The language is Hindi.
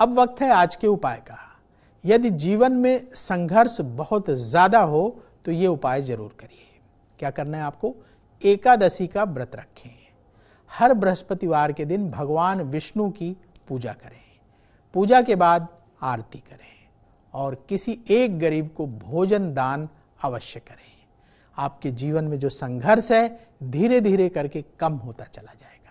अब वक्त है आज के उपाय का यदि जीवन में संघर्ष बहुत ज़्यादा हो तो ये उपाय जरूर करिए क्या करना है आपको एकादशी का व्रत रखें हर बृहस्पतिवार के दिन भगवान विष्णु की पूजा करें पूजा के बाद आरती करें और किसी एक गरीब को भोजन दान अवश्य करें आपके जीवन में जो संघर्ष है धीरे धीरे करके कम होता चला जाएगा